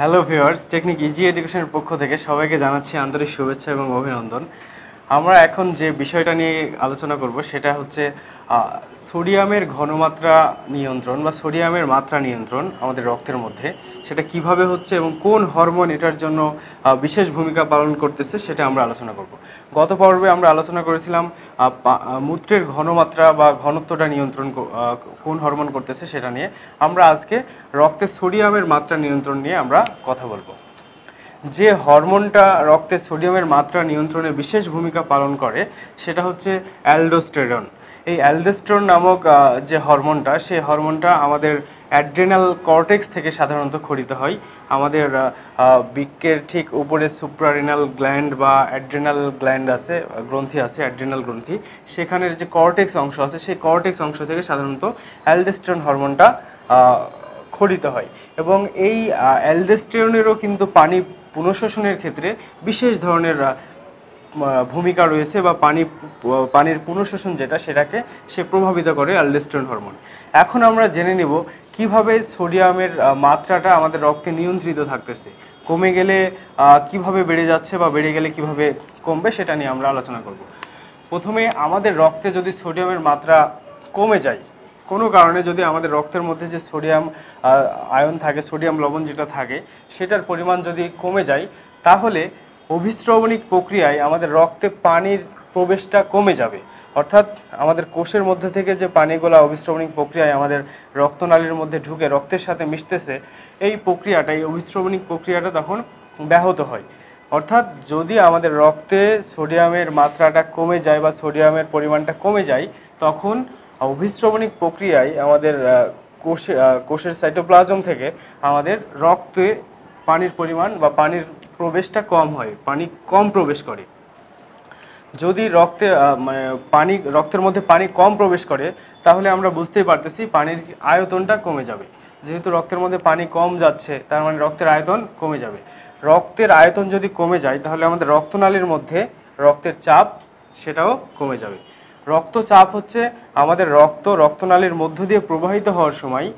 Hello viewers technique easy এডুকেশনের পক্ষ থেকে সবাইকে জানাচ্ছি আন্তরিক শুভেচ্ছা এবং অভিনন্দন আমরা এখন যে বিষয়টা নিয়ে আলোচনা করব সেটা হচ্ছে সোডিয়ামের ঘনমাত্রা নিয়ন্ত্রণ বা সোডিয়ামের মাত্রা নিয়ন্ত্রণ আমাদের রক্তের মধ্যে সেটা কিভাবে হচ্ছে এবং কোন হরমোন এটার জন্য বিশেষ ভূমিকা পালন করতেছে সেটা আমরা আলোচনা করব গত পর্বে আমরা আলোচনা করেছিলাম মূত্রের ঘনমাত্রা বা ঘনত্বটা নিয়ন্ত্রণ কোন হরমোন করতেছে সেটা নিয়ে আমরা আজকে রক্তে সোডিয়ামের মাত্রা নিয়ন্ত্রণ নিয়ে আমরা কথা বলবো যে হরমোনটা রক্তে সোডিয়ামের মাত্রা নিয়ন্ত্রণে বিশেষ ভূমিকা পালন করে সেটা হচ্ছে অ্যালডোস্টেরন এই অ্যালডোস্টেরন নামক যে হরমোনটা সেই হরমোনটা আমাদের অ্যাড্রেনাল কর্টেক্স থেকে সাধারণত খরিত হয় আমাদের বিকের ঠিক উপরে সুপ্রারেনাল গ্ল্যান্ড বা অ্যাড্রেনাল গ্ল্যান্ড আছে গ্রন্থি আছে অ্যাড্রেনাল গ্রন্থি সেখানের যে কর্টেক্স অংশ আছে সেই কর্টেক্স অংশ থেকে সাধারণত অ্যালডেস্ট্রন হরমোনটা খরিত হয় এবং এই অ্যালডেস্টেরনেরও কিন্তু পানি পুনঃশোষণের ক্ষেত্রে বিশেষ ধরনের ভূমিকা রয়েছে বা পানি পানির পুনঃশোষণ যেটা সেটাকে সে প্রভাবিত করে অ্যালডেস্টন হরমোন এখন আমরা জেনে নেব কিভাবে সোডিয়ামের মাত্রাটা আমাদের রক্তে নিয়ন্ত্রিত থাকতেছে কমে গেলে কিভাবে বেড়ে যাচ্ছে বা বেড়ে গেলে কিভাবে কমবে সেটা নিয়ে আমরা আলোচনা করব প্রথমে আমাদের রক্তে যদি সোডিয়ামের মাত্রা কমে যায় কোনো কারণে যদি আমাদের রক্তের মধ্যে যে সোডিয়াম আয়ন থাকে সোডিয়াম লবণ যেটা থাকে সেটার পরিমাণ যদি কমে যায় তাহলে অভিশ্রবণিক প্রক্রিয়ায় আমাদের রক্তে পানির প্রবেশটা কমে যাবে অর্থাৎ আমাদের কোষের মধ্যে থেকে যে পানিগুলা অভিশ্রবণিক প্রক্রিয়ায় আমাদের রক্তনালীর মধ্যে ঢুকে রক্তের সাথে মিশতেছে এই প্রক্রিয়াটা এই অভিশ্রবণিক প্রক্রিয়াটা তখন ব্যাহত হয় অর্থাৎ যদি আমাদের রক্তে সোডিয়ামের মাত্রাটা কমে যায় বা সোডিয়ামের পরিমাণটা কমে যায় তখন অভিশ্রবণিক প্রক্রিয়ায় আমাদের কোষে কোষের সাইটোপ্লাজম থেকে আমাদের রক্তে পানির পরিমাণ বা পানির প্রবেশটা কম হয় পানি কম প্রবেশ করে যদি রক্তে মানে পানি রক্তের মধ্যে পানি কম প্রবেশ করে তাহলে আমরা বুঝতেই পারতেছি পানির আয়তনটা কমে যাবে যেহেতু রক্তের মধ্যে পানি কম যাচ্ছে তার মানে রক্তের আয়তন কমে যাবে রক্তের আয়তন যদি কমে যায় তাহলে আমাদের রক্তনালীর মধ্যে রক্তের চাপ সেটাও কমে যাবে রক্তচাপ হচ্ছে আমাদের রক্ত রক্তনালীর মধ্য দিয়ে প্রবাহিত হওয়ার সময়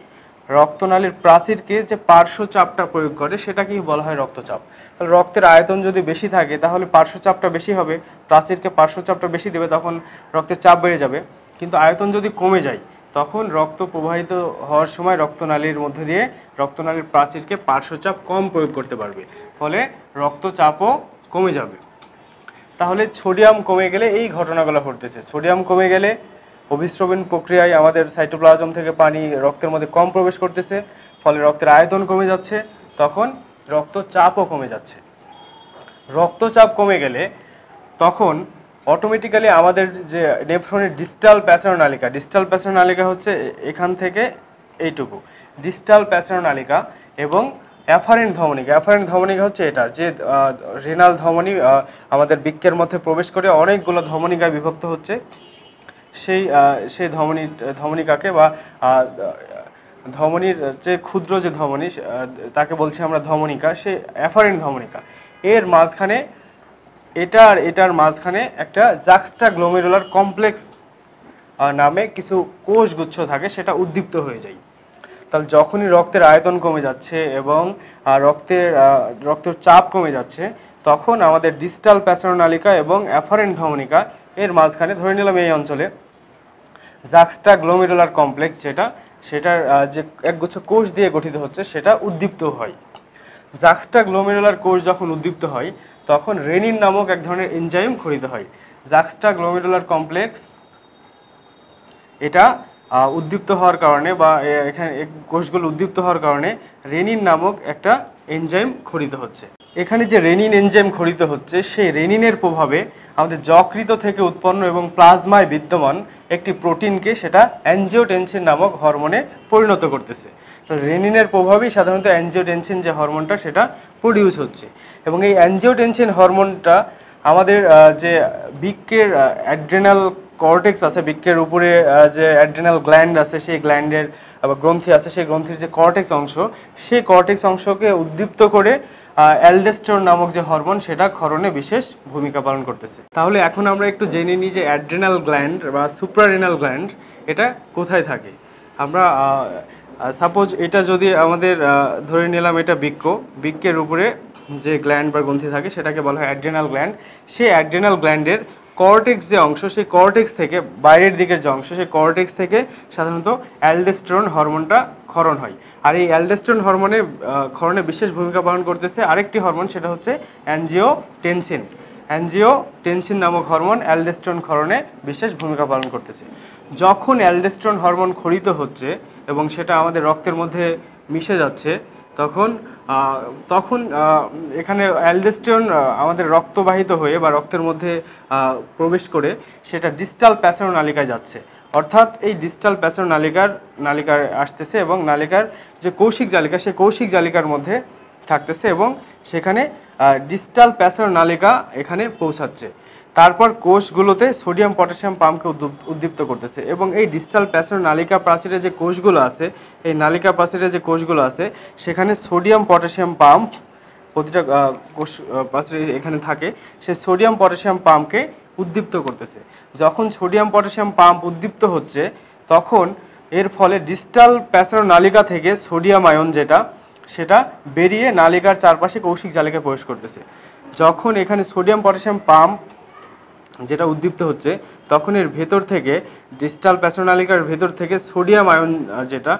রক্তনালীর প্রাচীরকে যে পার্শ্বচাপটা প্রয়োগ করে সেটাকেই বলা হয় রক্তচাপ তাহলে রক্তের আয়তন যদি বেশি থাকে তাহলে পার্শ্বচাপটা বেশি হবে প্রাচীরকে পার্শ্বচাপটা বেশি দেবে তখন রক্তের চাপ বেড়ে যাবে কিন্তু আয়তন যদি কমে যায় তখন রক্ত প্রবাহিত হওয়ার সময় রক্তনালীর মধ্যে দিয়ে রক্তনালীর প্রাচীরকে পার্শ্বচাপ কম প্রয়োগ করতে পারবে ফলে রক্তচাপও কমে যাবে তাহলে সোডিয়াম কমে গেলে এই ঘটনাগুলো ঘটতেছে সোডিয়াম কমে গেলে অভিস্রবণ প্রক্রিয়ায় আমাদের সাইটোপ্লাজম থেকে পানি রক্তের মধ্যে কম প্রবেশ করতেছে ফলে রক্তের আয়তন কমে যাচ্ছে তখন রক্তচাপও কমে যাচ্ছে রক্তচাপ কমে গেলে তখন অটোমেটিক্যালি আমাদের যে নেফ্রনের ডিস্টাল প্যাসার নালিকা ডিস্টাল প্যাসার নালিকা হচ্ছে এখান থেকে এইটুকু ডিস্টাল প্যাসার নালিকা এবং অ্যাফারেন্ট ধমনিকা অ্যাফারেন্ট ধমনিকা হচ্ছে এটা যে রেনাল ধমনি আমাদের বৃক্ষের মধ্যে প্রবেশ করে অনেকগুলো ধমনিকায় বিভক্ত হচ্ছে সেই সেই ধমনি ধমনিকাকে বা ধমনির যে ক্ষুদ্র যে ধমনি তাকে বলছি আমরা ধমনিকা সে অ্যাফারেন্ট ধমনিকা এর মাঝখানে এটা আর এটার মাঝখানে একটা জাক্সটা গ্লোমেরুলার কমপ্লেক্স নামে কিছু কোষগুচ্ছ থাকে সেটা উদ্দীপ্ত হয়ে যায় তাহলে যখনই রক্তের আয়তন কমে যাচ্ছে এবং রক্তের রক্তের চাপ কমে যাচ্ছে তখন আমাদের ডিস্টাল প্যাসারোনালিকা এবং অ্যাফারেন্ট ধমনিকা এর মাঝখানে ধরে নিলাম এই অঞ্চলে জাক্সটা গ্লোমেরুলার কমপ্লেক্স যেটা সেটার যে একগুচ্ছ কোষ দিয়ে গঠিত হচ্ছে সেটা উদ্দীপ্ত হয় জাক্সটা গ্লোমেরুলার কোষ যখন উদ্দীপ্ত হয় তখন রেনিন নামক এক ধরনের এনজাইম খরিদ হয় জাক্সটা গ্লোমেরুলার কমপ্লেক্স এটা উদ্দীপ্ত হওয়ার কারণে বা এখানে কোষগুলো উদ্দীপ্ত হওয়ার কারণে রেনিন নামক একটা এনজাইম খরিত হচ্ছে এখানে যে রেনিন এনজাইম খরিত হচ্ছে সেই রেনিনের প্রভাবে আমাদের যকৃত থেকে উৎপন্ন এবং প্লাজমায় বিদ্যমান একটি প্রোটিনকে সেটা অ্যানজিওটেনশিন নামক হরমোনে পরিণত করতেছে তো রেনিনের প্রভাবেই সাধারণত অ্যানজিওটেনশিন যে হরমোনটা সেটা প্রডিউস হচ্ছে এবং এই অ্যানজিওটেনশিন হরমোনটা আমাদের যে বিকের অ্যাড্রেনাল কর্টেক্স আছে বৃক্ষের উপরে যে অ্যাড্রিনাল গ্ল্যান্ড আছে সেই গ্ল্যান্ডের আবার গ্রন্থি আছে সেই গ্রন্থির যে কর্টেক্স অংশ সেই কর্টেক্স অংশকে উদ্দীপ্ত করে অ্যালডেস্টোর নামক যে হরমোন সেটা ক্ষরণে বিশেষ ভূমিকা পালন করতেছে তাহলে এখন আমরা একটু জেনে নিই যে অ্যাড্রিনাল গ্ল্যান্ড বা সুপ্রারেনাল গ্ল্যান্ড এটা কোথায় থাকে আমরা সাপোজ এটা যদি আমাদের ধরে নিলাম এটা বৃক্ষ বৃক্ষের উপরে যে গ্ল্যান্ড বা গ্রন্থি থাকে সেটাকে বলা হয় অ্যাড্রিনাল গ্ল্যান্ড সেই অ্যাড্রিনাল গ্ল্যান্ডের কর্টেক্স যে অংশ সেই কর্টেক্স থেকে বাইরের দিকের যে অংশ সেই কর্টেক্স থেকে সাধারণত অ্যালডেস্ট্রন হরমোনটা ক্ষরণ হয় আর এই অ্যালডেস্ট্রন হরমোনে ক্ষরণে বিশেষ ভূমিকা পালন করতেছে আরেকটি হরমোন সেটা হচ্ছে অ্যানজিও টেনসিন অ্যানজিও টেনসিন নামক হরমোন অ্যালডেস্ট্রন ক্ষরণে বিশেষ ভূমিকা পালন করতেছে যখন অ্যালডেস্ট্রন হরমোন ক্ষরিত হচ্ছে এবং সেটা আমাদের রক্তের মধ্যে মিশে যাচ্ছে তখন তখন এখানে অ্যালডেস্টন আমাদের রক্তবাহিত হয়ে বা রক্তের মধ্যে প্রবেশ করে সেটা ডিস্টাল প্যাসার নালিকায় যাচ্ছে অর্থাৎ এই ডিস্টাল প্যাসার নালিকার নালিকার আসতেছে এবং নালিকার যে কৌশিক জালিকা সেই কৌশিক জালিকার মধ্যে থাকতেছে এবং সেখানে ডিস্টাল প্যাসার নালিকা এখানে পৌঁছাচ্ছে তারপর কোষগুলোতে সোডিয়াম পটাশিয়াম পাম্পকে উদ্দীপ্ত করতেছে এবং এই ডিস্টাল প্যাসের নালিকা প্রাচীরে যে কোষগুলো আছে এই নালিকা প্রাচীরে যে কোষগুলো আছে সেখানে সোডিয়াম পটাশিয়াম পাম্প প্রতিটা কোষ প্রাচীরে এখানে থাকে সে সোডিয়াম পটাশিয়াম পাম্পকে উদ্দীপ্ত করতেছে যখন সোডিয়াম পটাশিয়াম পাম্প উদ্দীপ্ত হচ্ছে তখন এর ফলে ডিস্টাল প্যাসের নালিকা থেকে সোডিয়াম আয়ন যেটা সেটা বেরিয়ে নালিকার চারপাশে কৌশিক জালিকে প্রবেশ করতেছে যখন এখানে সোডিয়াম পটাশিয়াম পাম্প যেটা উদ্দীপ্ত হচ্ছে তখন এর ভেতর থেকে ডিজিটাল প্যাসোনালিকার ভেতর থেকে সোডিয়াম আয়ন যেটা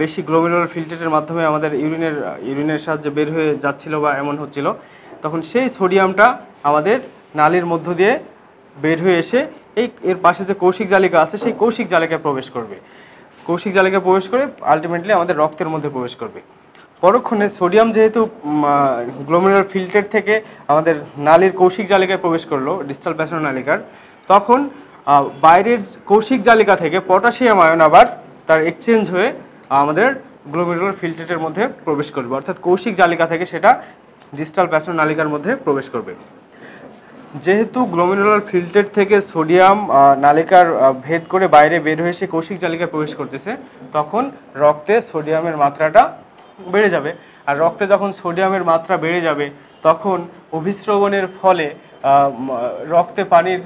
বেশি গ্লোমেরুলার ফিল্টারের মাধ্যমে আমাদের ইউরিনের ইউরিনের সাহায্যে বের হয়ে যাচ্ছিল বা এমন হচ্ছিল তখন সেই সোডিয়ামটা আমাদের নালীর মধ্য দিয়ে বের হয়ে এসে এই এর পাশে যে কৌশিক জালিকা আছে সেই কৌশিক জালিকায় প্রবেশ করবে কৌশিক জালিকায় প্রবেশ করে আলটিমেটলি আমাদের রক্তের মধ্যে প্রবেশ করবে পরক্ষণে সোডিয়াম যেহেতু গ্লোমেরুলার ফিল্টার থেকে আমাদের নালীর কৌশিক জালিকায় প্রবেশ করলো ডিস্টাল ব্যাসন নালিকার তখন বাইরের কৌশিক জালিকা থেকে পটাশিয়াম আয়ন আবার তার এক্সচেঞ্জ হয়ে আমাদের গ্লোমেরুলার ফিল্টারের মধ্যে প্রবেশ করবে অর্থাৎ কৌশিক জালিকা থেকে সেটা ডিস্টাল ব্যাসন নালিকার মধ্যে প্রবেশ করবে যেহেতু গ্লোমেরুলার ফিল্টার থেকে সোডিয়াম নালিকার ভেদ করে বাইরে বের হয়ে সে কৌশিক জালিকায় প্রবেশ করতেছে তখন রক্তে সোডিয়ামের মাত্রাটা বেড়ে যাবে আর রক্তে যখন সোডিয়ামের মাত্রা বেড়ে যাবে তখন অভিস্রবণের ফলে রক্তে পানির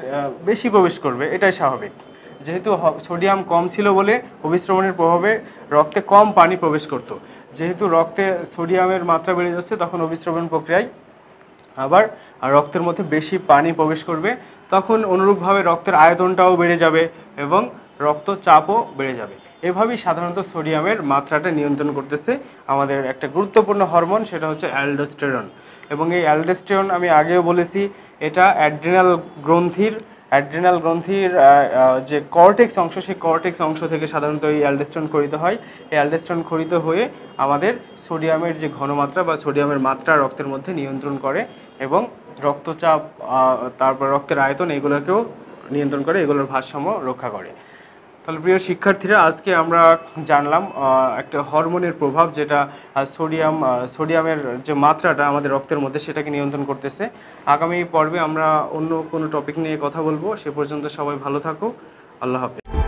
বেশি প্রবেশ করবে এটাই স্বাভাবিক যেহেতু সোডিয়াম কম ছিল বলে অভিশ্রবণের প্রভাবে রক্তে কম পানি প্রবেশ করত। যেহেতু রক্তে সোডিয়ামের মাত্রা বেড়ে যাচ্ছে তখন অভিশ্রবণ প্রক্রিয়ায় আবার রক্তের মধ্যে বেশি পানি প্রবেশ করবে তখন অনুরূপভাবে রক্তের আয়তনটাও বেড়ে যাবে এবং রক্তচাপও বেড়ে যাবে এভাবেই সাধারণত সোডিয়ামের মাত্রাটা নিয়ন্ত্রণ করতেছে আমাদের একটা গুরুত্বপূর্ণ হরমোন সেটা হচ্ছে অ্যালডোস্টেরন এবং এই অ্যালডোস্টেরন আমি আগেও বলেছি এটা অ্যাড্রিনাল গ্রন্থির অ্যাড্রিনাল গ্রন্থির যে কর্টেক্স অংশ সেই কর্টেক্স অংশ থেকে সাধারণত এই অ্যালডেস্টন খরিত হয় এই অ্যালডেস্টন খরিত হয়ে আমাদের সোডিয়ামের যে ঘনমাত্রা বা সোডিয়ামের মাত্রা রক্তের মধ্যে নিয়ন্ত্রণ করে এবং রক্তচাপ তারপর রক্তের আয়তন এগুলোকেও নিয়ন্ত্রণ করে এগুলোর ভারসাম্য রক্ষা করে তাহলে প্রিয় শিক্ষার্থীরা আজকে আমরা জানলাম একটা হরমোনের প্রভাব যেটা সোডিয়াম সোডিয়ামের যে মাত্রাটা আমাদের রক্তের মধ্যে সেটাকে নিয়ন্ত্রণ করতেছে আগামী পর্বে আমরা অন্য কোনো টপিক নিয়ে কথা বলবো সে পর্যন্ত সবাই ভালো থাকো আল্লাহ হাফিজ